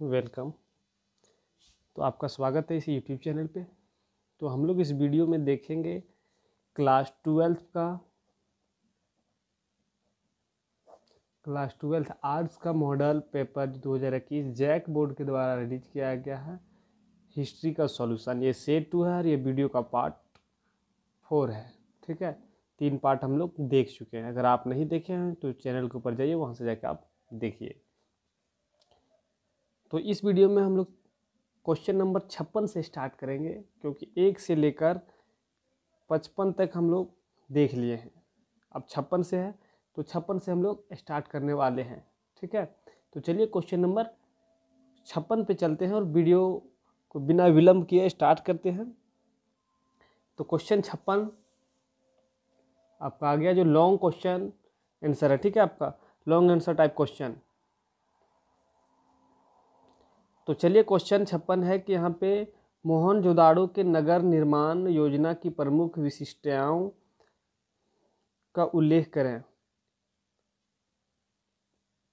welcome तो आपका स्वागत है इस यूट्यूब चैनल पे तो हम लोग इस वीडियो में देखेंगे क्लास ट्वेल्थ का क्लास ट्वेल्थ आर्ट्स का मॉडल पेपर 2021 जैक बोर्ड के द्वारा रिलीज किया गया है हिस्ट्री का सॉल्यूशन ये सेट टू है और ये वीडियो का पार्ट फोर है ठीक है तीन पार्ट हम लोग देख चुके हैं अगर आप नहीं देखे हैं तो चैनल के ऊपर जाइए वहाँ से जाके आप देखिए तो इस वीडियो में हम लोग क्वेश्चन नंबर छप्पन से स्टार्ट करेंगे क्योंकि एक से लेकर पचपन तक हम लोग देख लिए हैं अब छप्पन से है तो छप्पन से हम लोग स्टार्ट करने वाले हैं ठीक है तो चलिए क्वेश्चन नंबर छप्पन पे चलते हैं और वीडियो को बिना विलम्ब किए स्टार्ट करते हैं तो क्वेश्चन छप्पन आपका आ गया जो लॉन्ग क्वेश्चन आंसर है ठीक है आपका लॉन्ग आंसर टाइप क्वेश्चन तो चलिए क्वेश्चन छप्पन है कि यहाँ पे मोहन जोदाड़ो के नगर निर्माण योजना की प्रमुख विशिष्टताओं का उल्लेख करें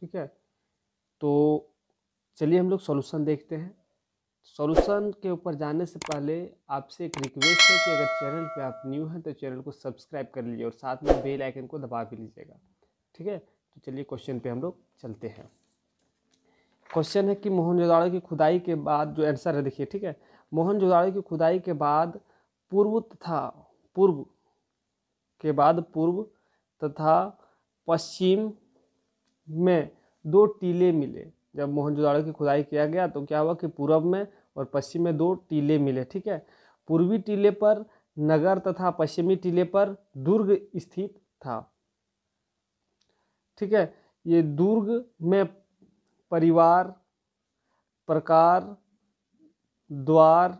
ठीक है तो चलिए हम लोग सॉल्यूशन देखते हैं सॉल्यूशन के ऊपर जाने से पहले आपसे एक रिक्वेस्ट है कि अगर चैनल पे आप न्यू हैं तो चैनल को सब्सक्राइब कर लीजिए और साथ में बेल आइकन को दबा भी लीजिएगा ठीक है तो चलिए क्वेश्चन पे हम लोग चलते हैं क्वेश्चन है कि मोहनजोदाड़ो की खुदाई के बाद जो आंसर है देखिए ठीक है मोहनजोदाड़ो की खुदाई के बाद पूर्व तथा पूर्व के बाद पूर्व तथा पश्चिम में दो टीले मिले जब मोहनजोदाड़ो की खुदाई किया गया तो क्या हुआ कि पूर्व में और पश्चिम में दो टीले मिले ठीक है पूर्वी टीले पर नगर तथा पश्चिमी टीले पर दुर्ग स्थित था ठीक है ये दुर्ग में परिवार प्रकार द्वार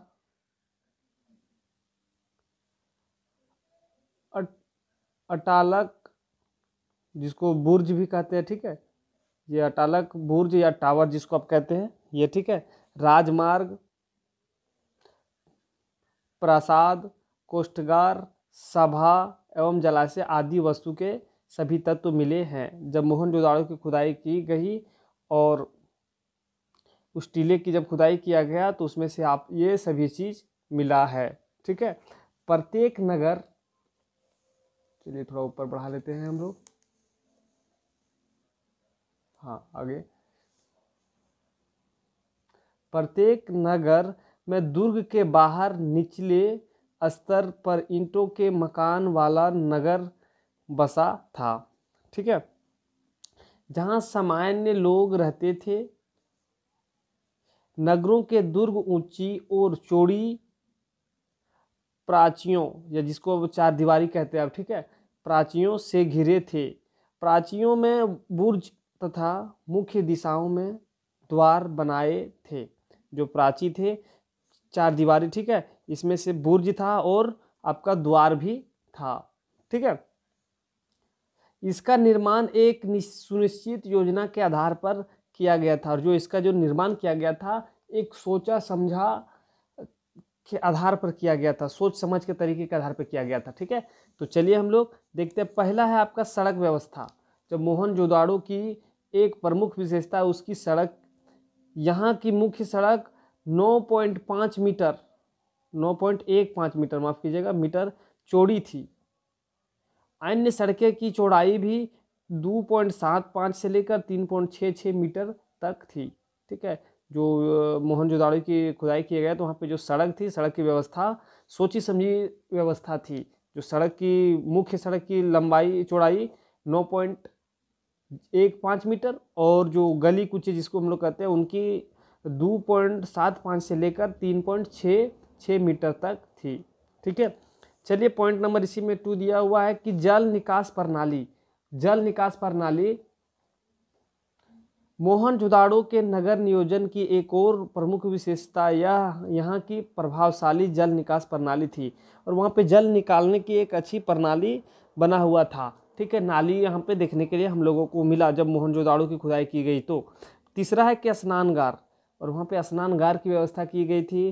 अट, अटालक जिसको बुर्ज भी कहते हैं ठीक है ये अटालक बुर्ज या टावर जिसको आप कहते हैं ये ठीक है राजमार्ग प्रसाद कोष्ठगार सभा एवं जलाशय आदि वस्तु के सभी तत्व मिले हैं जब मोहन जोदाड़ो की खुदाई की गई और उस टीले की जब खुदाई किया गया तो उसमें से आप ये सभी चीज़ मिला है ठीक है प्रत्येक नगर चलिए थोड़ा ऊपर बढ़ा लेते हैं हम लोग हाँ आगे प्रत्येक नगर में दुर्ग के बाहर निचले स्तर पर ईंटों के मकान वाला नगर बसा था ठीक है जहाँ सामान्य लोग रहते थे नगरों के दुर्ग ऊंची और चौड़ी प्राचियों या जिसको अब चार दीवारी कहते हैं आप ठीक है प्राचियों से घिरे थे प्राचियों में बुर्ज तथा मुख्य दिशाओं में द्वार बनाए थे जो प्राची थे चार दीवारी ठीक है इसमें से बुर्ज था और आपका द्वार भी था ठीक है इसका निर्माण एक सुनिश्चित योजना के आधार पर किया गया था और जो इसका जो निर्माण किया गया था एक सोचा समझा के आधार पर किया गया था सोच समझ के तरीके के आधार पर किया गया था ठीक है तो चलिए हम लोग देखते हैं पहला है आपका सड़क व्यवस्था जब मोहन जोदाड़ो की एक प्रमुख विशेषता उसकी सड़क यहाँ की मुख्य सड़क 9.5 मीटर 9.15 मीटर माफ़ कीजिएगा मीटर चौड़ी थी अन्य सड़कें की चौड़ाई भी दो पॉइंट सात पाँच से लेकर तीन पॉइंट छः छः मीटर तक थी ठीक है जो मोहनजोदाड़ो की खुदाई किए गए तो वहाँ पे जो सड़क थी सड़क की व्यवस्था सोची समझी व्यवस्था थी जो सड़क की मुख्य सड़क की लंबाई चौड़ाई नौ पॉइंट एक पाँच मीटर और जो गली कुचे जिसको हम लोग कहते हैं उनकी दो पॉइंट सात पाँच से लेकर तीन पॉइंट छः छः मीटर तक थी ठीक है चलिए पॉइंट नंबर इसी में टू दिया हुआ है कि जल निकास प्रणाली जल निकास प्रणाली मोहन जुदाड़ो के नगर नियोजन की एक और प्रमुख विशेषता यह यहाँ की प्रभावशाली जल निकास प्रणाली थी और वहाँ पे जल निकालने की एक अच्छी प्रणाली बना हुआ था ठीक है नाली यहाँ पे देखने के लिए हम लोगों को मिला जब मोहन जुदाड़ो की खुदाई की गई तो तीसरा है कि स्नानगार और वहाँ पे स्नानगार की व्यवस्था की गई थी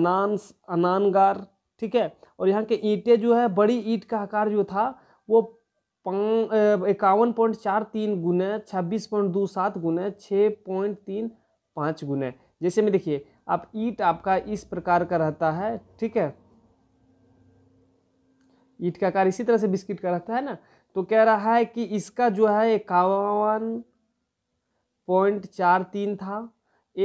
अनान अनानगार ठीक है और यहाँ के ईंटें जो है बड़ी ईंट का आकार जो था वो इक्यावन पॉइंट चार तीन गुने छब्बीस पॉइंट दो सात गुने छः पॉइंट तीन पाँच गुने जैसे में देखिए आप ईट आपका इस प्रकार का रहता है ठीक है ईट का आकार इसी तरह से बिस्किट का रहता है ना तो कह रहा है कि इसका जो है इक्यावन पॉइंट चार तीन था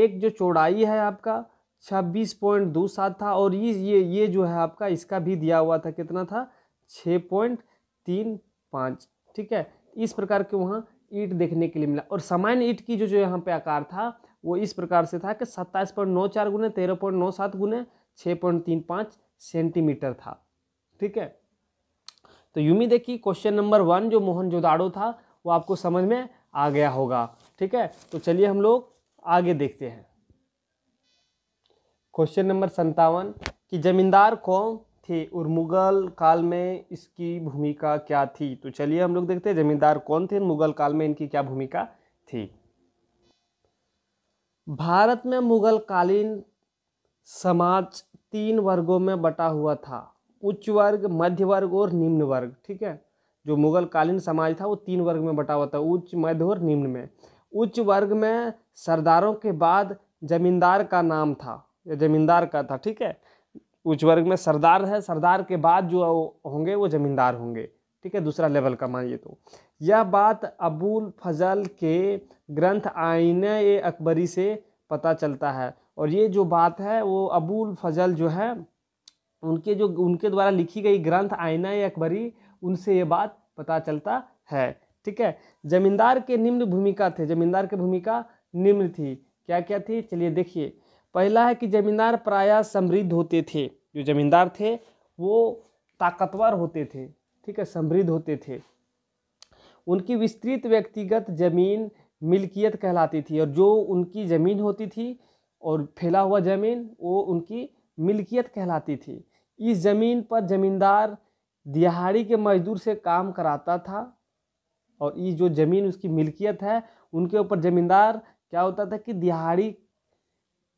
एक जो चौड़ाई है आपका छब्बीस पॉइंट दो सात था और ये ये ये जो है आपका इसका भी दिया हुआ था कितना था छः पॉइंट तीन पाँच ठीक है इस प्रकार के वहाँ ईट देखने के लिए मिला और सामान्य ईट की जो जो यहाँ पे आकार था वो इस प्रकार से था कि सत्ताईस पॉइंट नौ चार गुने तेरह पॉइंट नौ सात गुने छः पॉइंट तीन पाँच सेंटीमीटर था ठीक है तो यूमी देखिए क्वेश्चन नंबर वन जो मोहन जोदाड़ो था वो आपको समझ में आ गया होगा ठीक है तो चलिए हम लोग आगे देखते हैं क्वेश्चन नंबर संतावन कि जमींदार कौन थे और मुगल काल में इसकी भूमिका क्या थी तो चलिए हम लोग देखते हैं जमींदार कौन थे मुगल काल में इनकी क्या भूमिका थी भारत में मुगलकालीन समाज तीन वर्गों में बटा हुआ था उच्च वर्ग मध्य वर्ग और निम्न वर्ग ठीक है जो मुगलकालीन समाज था वो तीन वर्ग में बटा हुआ था उच्च मध्य और निम्न में उच्च वर्ग में सरदारों के बाद जमींदार का नाम था जमींदार का था ठीक है उच्च वर्ग में सरदार है सरदार के बाद जो होंगे वो ज़मींदार होंगे ठीक है दूसरा लेवल का मानिए तो यह बात अबुल फजल के ग्रंथ आइन अकबरी से पता चलता है और ये जो बात है वो अबुल फजल जो है उनके जो उनके द्वारा लिखी गई ग्रंथ आइना अकबरी उनसे ये बात पता चलता है ठीक है जमींदार के निम्न भूमिका थे जमींदार की भूमिका निम्न थी क्या क्या थी चलिए देखिए पहला है कि जमींदार प्रायः समृद्ध होते थे जो जमींदार थे वो ताकतवर होते थे ठीक है समृद्ध होते थे उनकी विस्तृत व्यक्तिगत जमीन मिल्कियत कहलाती थी और जो उनकी ज़मीन होती थी और फैला हुआ ज़मीन वो उनकी मिल्कियत कहलाती थी इस ज़मीन पर ज़मींदार दिहाड़ी के मजदूर से काम कराता था और ये जो ज़मीन उसकी मिल्कियत है उनके ऊपर ज़मींदार क्या होता था कि दिहाड़ी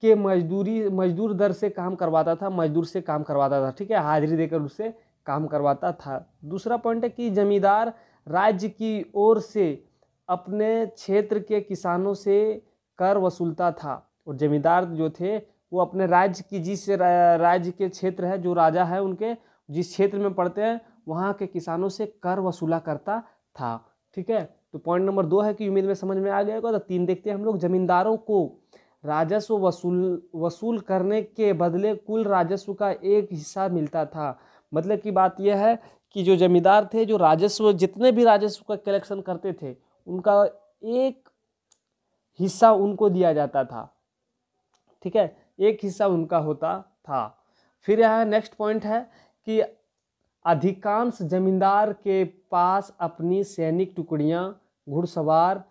के मजदूरी मजदूर दर से काम करवाता था मजदूर से काम करवाता था ठीक है हाजिरी देकर उससे काम करवाता था दूसरा पॉइंट है कि जमींदार राज्य की ओर से अपने क्षेत्र के किसानों से कर वसूलता था और जमींदार जो थे वो अपने राज्य की जिस राज्य के क्षेत्र है जो राजा है उनके जिस क्षेत्र में पड़ते हैं वहाँ के किसानों से कर वसूला करता था ठीक है तो पॉइंट नंबर दो है कि उम्मीद में समझ में आ गया होगा तो तीन देखते हैं हम लोग जमींदारों को राजस्व वसूल वसूल करने के बदले कुल राजस्व का एक हिस्सा मिलता था मतलब की बात यह है कि जो जमींदार थे जो राजस्व जितने भी राजस्व का कलेक्शन करते थे उनका एक हिस्सा उनको दिया जाता था ठीक है एक हिस्सा उनका होता था फिर यह नेक्स्ट पॉइंट है कि अधिकांश जमींदार के पास अपनी सैनिक टुकड़ियां घुड़सवार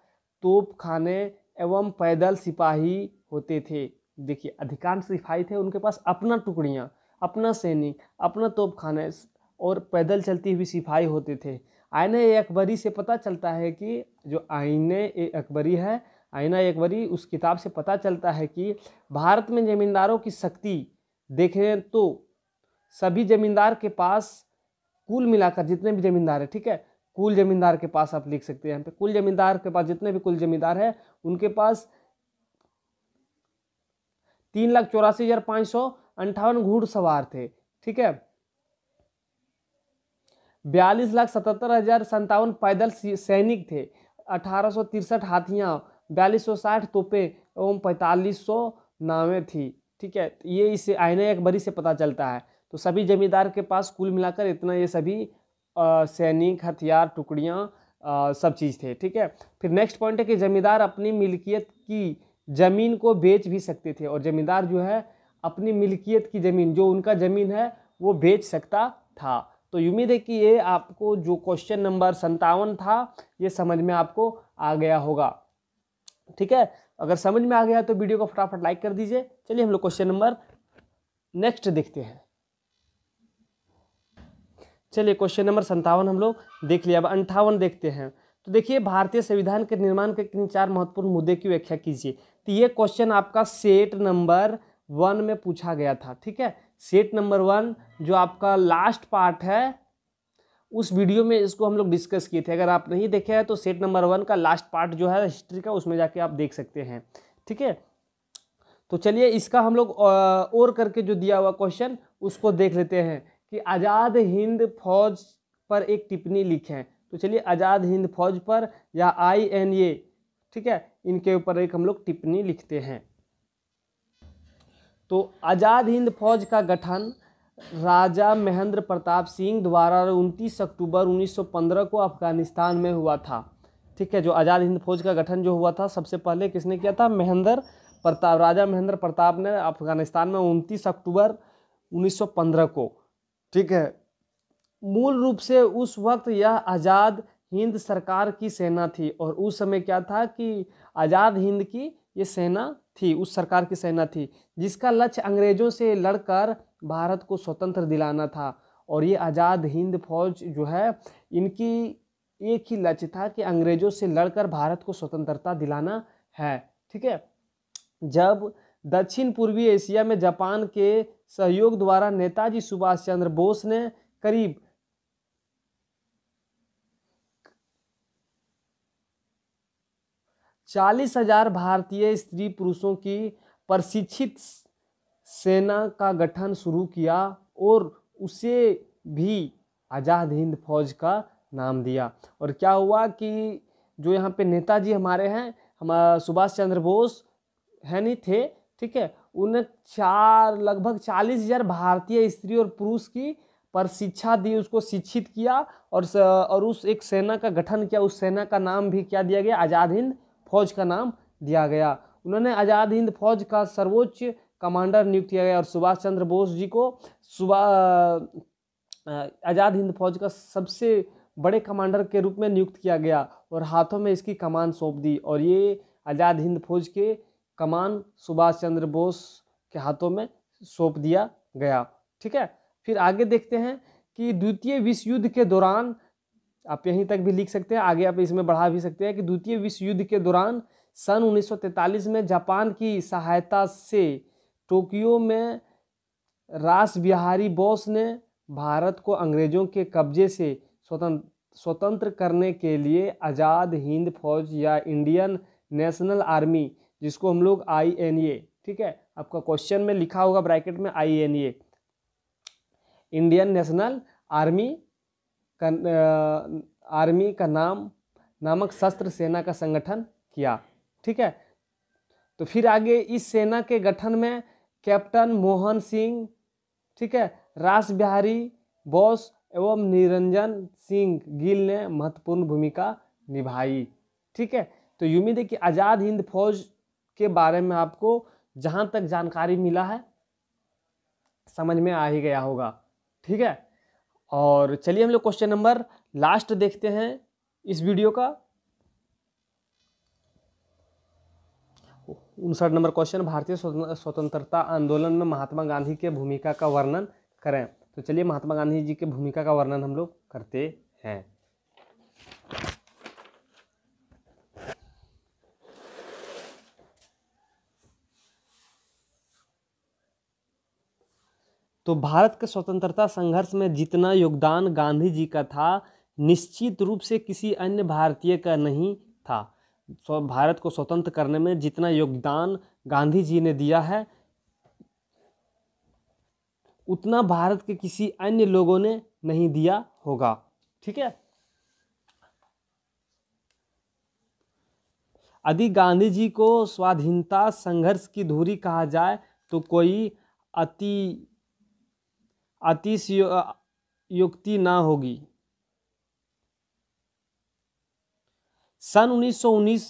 तोपखाने एवं पैदल सिपाही होते थे देखिए अधिकांश सिपाही थे उनके पास अपना टुकड़ियाँ अपना सैनिक अपना तोपखाना और पैदल चलती हुई सिपाही होते थे ए अकबरी से पता चलता है कि जो आईने अकबरी है ए अकबरी उस किताब से पता चलता है कि भारत में ज़मींदारों की शक्ति देखें तो सभी ज़मींदार के पास कुल मिलाकर जितने भी ज़मींदार हैं ठीक है कुल ज़मींदार के पास आप लिख सकते हैं यहाँ पे कुल ज़मींदार के पास जितने भी कुल ज़मींदार हैं उनके पास तीन लाख चौरासी हजार पाँच सौ अंठावन घुड़सवार थे ठीक है बयालीस लाख सतहत्तर हजार संतावन पैदल सैनिक थे अठारह सौ तिरसठ हाथियाँ बयालीस सौ साठ तोपे एवं पैंतालीस सौ नावें थी ठीक है तो ये इसे आईने अकबरी से पता चलता है तो सभी जमींदार के पास कुल मिलाकर इतना ये सभी सैनिक हथियार टुकड़ियाँ सब चीज़ थे ठीक है फिर नेक्स्ट पॉइंट है कि जमींदार अपनी मिल्कियत की ज़मीन को बेच भी सकते थे और ज़मींदार जो है अपनी मिल्कियत की ज़मीन जो उनका ज़मीन है वो बेच सकता था तो उम्मीद है कि ये आपको जो क्वेश्चन नंबर संतावन था ये समझ में आपको आ गया होगा ठीक है अगर समझ में आ गया तो वीडियो को फटाफट लाइक कर दीजिए चलिए हम लोग क्वेश्चन नंबर नेक्स्ट देखते हैं चलिए क्वेश्चन नंबर संतावन हम लोग देख लिया अब अंठावन देखते हैं तो देखिए भारतीय संविधान के निर्माण के किन चार महत्वपूर्ण मुद्दे की व्याख्या कीजिए तो ये क्वेश्चन आपका सेट नंबर वन में पूछा गया था ठीक है सेट नंबर वन जो आपका लास्ट पार्ट है उस वीडियो में इसको हम लोग डिस्कस किए थे अगर आप नहीं देखे हैं तो सेट नंबर वन का लास्ट पार्ट जो है हिस्ट्री का उसमें जाके आप देख सकते हैं ठीक है तो चलिए इसका हम लोग और करके जो दिया हुआ क्वेश्चन उसको देख लेते हैं कि आज़ाद हिंद फौज पर एक टिप्पणी लिखें तो चलिए आज़ाद हिंद फौज पर या आई एन ए ठीक है इनके ऊपर एक हम लोग टिप्पणी लिखते हैं तो आज़ाद हिंद फौज का गठन राजा महेंद्र प्रताप सिंह द्वारा 29 अक्टूबर 1915 को अफगानिस्तान में हुआ था ठीक है जो आज़ाद हिंद फौज का गठन जो हुआ था सबसे पहले किसने किया था महेंद्र प्रताप राजा महेंद्र प्रताप ने अफगानिस्तान में 29 अक्टूबर 1915 को ठीक है मूल रूप से उस वक्त यह आज़ाद हिंद सरकार की सेना थी और उस समय क्या था कि आज़ाद हिंद की ये सेना थी उस सरकार की सेना थी जिसका लक्ष्य अंग्रेज़ों से लड़कर भारत को स्वतंत्र दिलाना था और ये आज़ाद हिंद फौज जो है इनकी एक ही लक्ष्य था कि अंग्रेज़ों से लड़कर भारत को स्वतंत्रता दिलाना है ठीक है जब दक्षिण पूर्वी एशिया में जापान के सहयोग द्वारा नेताजी सुभाष चंद्र बोस ने करीब चालीस हजार भारतीय स्त्री पुरुषों की प्रशिक्षित सेना का गठन शुरू किया और उसे भी आज़ाद हिंद फौज का नाम दिया और क्या हुआ कि जो यहाँ पे नेताजी हमारे हैं हम सुभाष चंद्र बोस है नहीं थे ठीक है उन्हें चार लगभग चालीस हजार भारतीय स्त्री और पुरुष की पर शिक्षा दी उसको शिक्षित किया और और उस एक सेना का गठन किया उस सेना का नाम भी क्या दिया गया आज़ाद हिंद फौज का नाम दिया गया उन्होंने आज़ाद हिंद फौज का सर्वोच्च कमांडर नियुक्त किया गया और सुभाष चंद्र बोस जी को सुबह आज़ाद हिंद फौज का सबसे बड़े कमांडर के रूप में नियुक्त किया गया और हाथों में इसकी कमान सौंप दी और ये आज़ाद हिंद फौज के कमान सुभाष चंद्र बोस के हाथों में सौंप दिया गया ठीक है फिर आगे देखते हैं कि द्वितीय विश्व युद्ध के दौरान आप यहीं तक भी लिख सकते हैं आगे आप इसमें बढ़ा भी सकते हैं कि द्वितीय विश्व युद्ध के दौरान सन 1943 में जापान की सहायता से टोक्यो में रास बिहारी बोस ने भारत को अंग्रेजों के कब्जे से स्वतंत्र स्वतंत्र करने के लिए आज़ाद हिंद फौज या इंडियन नेशनल आर्मी जिसको हम लोग आई एन ए ठीक है आपका क्वेश्चन में लिखा होगा ब्रैकेट में I N A Indian National Army का आर्मी का नाम नामक शस्त्र सेना का संगठन किया ठीक है तो फिर आगे इस सेना के गठन में कैप्टन मोहन सिंह ठीक है रास बिहारी बोस एवं निरंजन सिंह गिल ने महत्वपूर्ण भूमिका निभाई ठीक है तो उम्मीद है कि आज़ाद हिंद फौज के बारे में आपको जहाँ तक जानकारी मिला है समझ में आ ही गया होगा ठीक है और चलिए हम लोग क्वेश्चन नंबर लास्ट देखते हैं इस वीडियो का उनसठ नंबर क्वेश्चन भारतीय स्वतंत्रता आंदोलन में महात्मा गांधी के भूमिका का वर्णन करें तो चलिए महात्मा गांधी जी के भूमिका का वर्णन हम लोग करते हैं तो भारत के स्वतंत्रता संघर्ष में जितना योगदान गांधी जी का था निश्चित रूप से किसी अन्य भारतीय का नहीं था भारत को स्वतंत्र करने में जितना योगदान गांधी जी ने दिया है उतना भारत के किसी अन्य लोगों ने नहीं दिया होगा ठीक है यदि गांधी जी को स्वाधीनता संघर्ष की धुरी कहा जाए तो कोई अति अतिश युक्ति ना होगी सन 1919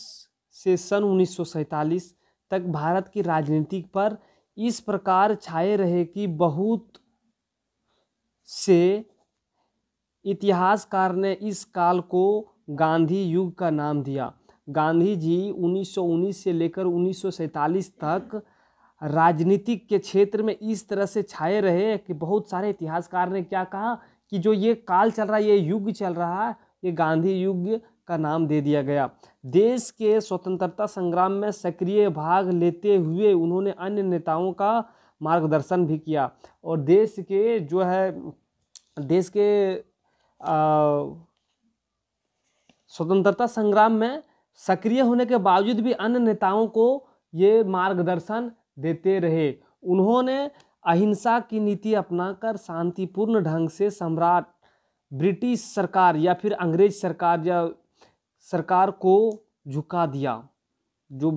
से सन उन्नीस तक भारत की राजनीति पर इस प्रकार छाए रहे कि बहुत से इतिहासकार ने इस काल को गांधी युग का नाम दिया गांधी जी 1919 से लेकर उन्नीस तक राजनीतिक के क्षेत्र में इस तरह से छाए रहे कि बहुत सारे इतिहासकार ने क्या कहा कि जो ये काल चल रहा है ये युग चल रहा है ये गांधी युग का नाम दे दिया गया देश के स्वतंत्रता संग्राम में सक्रिय भाग लेते हुए उन्होंने अन्य नेताओं का मार्गदर्शन भी किया और देश के जो है देश के स्वतंत्रता संग्राम में सक्रिय होने के बावजूद भी अन्य नेताओं को ये मार्गदर्शन देते रहे उन्होंने अहिंसा की नीति अपनाकर शांतिपूर्ण ढंग से सम्राट ब्रिटिश सरकार या फिर अंग्रेज सरकार या सरकार को झुका दिया जो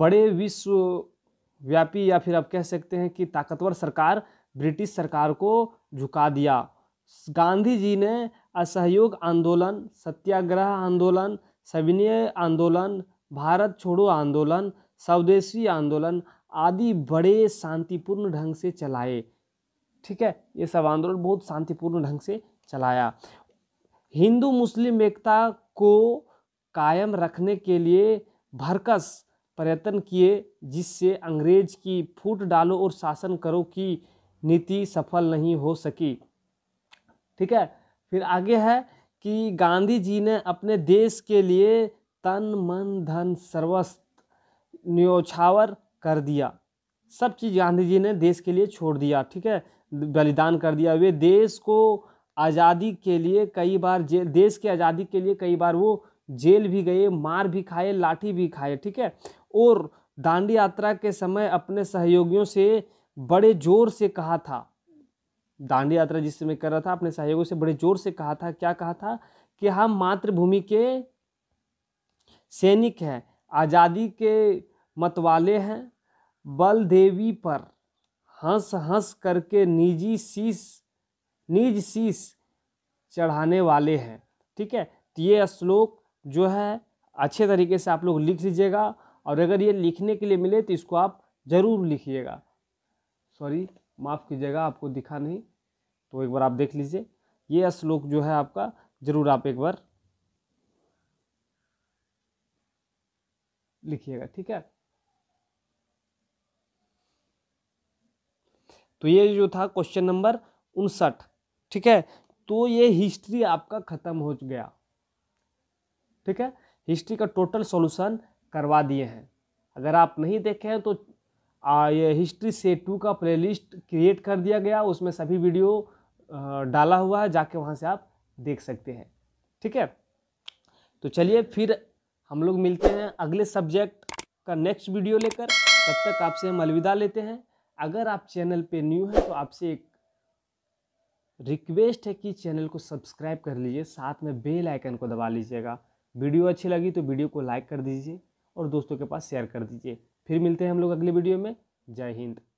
बड़े विश्वव्यापी या फिर आप कह सकते हैं कि ताकतवर सरकार ब्रिटिश सरकार को झुका दिया गांधी जी ने असहयोग आंदोलन सत्याग्रह आंदोलन सविनय आंदोलन भारत छोड़ो आंदोलन स्वदेशी आंदोलन आदि बड़े शांतिपूर्ण ढंग से चलाए ठीक है ये सब आंदोलन बहुत शांतिपूर्ण ढंग से चलाया हिंदू मुस्लिम एकता को कायम रखने के लिए भरकस प्रयत्न किए जिससे अंग्रेज की फूट डालो और शासन करो की नीति सफल नहीं हो सकी ठीक है फिर आगे है कि गांधी जी ने अपने देश के लिए तन मन धन सर्वस्व न्योछावर कर दिया सब चीज़ गांधी जी ने देश के लिए छोड़ दिया ठीक है बलिदान कर दिया वे देश को आज़ादी के लिए कई बार जेल देश की आज़ादी के लिए कई बार वो जेल भी गए मार भी खाए लाठी भी खाए ठीक है और दांडी यात्रा के समय अपने सहयोगियों से बड़े जोर से कहा था दांडी यात्रा जिस समय कर रहा था अपने सहयोगियों से बड़े जोर से कहा था क्या कहा था कि हम मातृभूमि के सैनिक हैं आज़ादी के मतवाले हैं बल देवी पर हंस हंस करके निजी शीश निज शीश चढ़ाने वाले हैं ठीक है तो ये श्लोक जो है अच्छे तरीके से आप लोग लिख लीजिएगा और अगर ये लिखने के लिए मिले तो इसको आप ज़रूर लिखिएगा सॉरी माफ़ कीजिएगा आपको दिखा नहीं तो एक बार आप देख लीजिए ये श्लोक जो है आपका ज़रूर आप एक बार लिखिएगा ठीक है तो ये जो था क्वेश्चन नंबर उनसठ ठीक है तो ये हिस्ट्री आपका खत्म हो गया ठीक है हिस्ट्री का टोटल सॉल्यूशन करवा दिए हैं अगर आप नहीं देखे हैं तो आ, ये हिस्ट्री से टू का प्लेलिस्ट क्रिएट कर दिया गया उसमें सभी वीडियो आ, डाला हुआ है जाके वहाँ से आप देख सकते हैं ठीक है तो चलिए फिर हम लोग मिलते हैं अगले सब्जेक्ट का नेक्स्ट वीडियो लेकर तब तक आपसे हम अलविदा लेते हैं अगर आप चैनल पे न्यू हैं तो आपसे एक रिक्वेस्ट है कि चैनल को सब्सक्राइब कर लीजिए साथ में बेल आइकन को दबा लीजिएगा वीडियो अच्छी लगी तो वीडियो को लाइक कर दीजिए और दोस्तों के पास शेयर कर दीजिए फिर मिलते हैं हम लोग अगले वीडियो में जय हिंद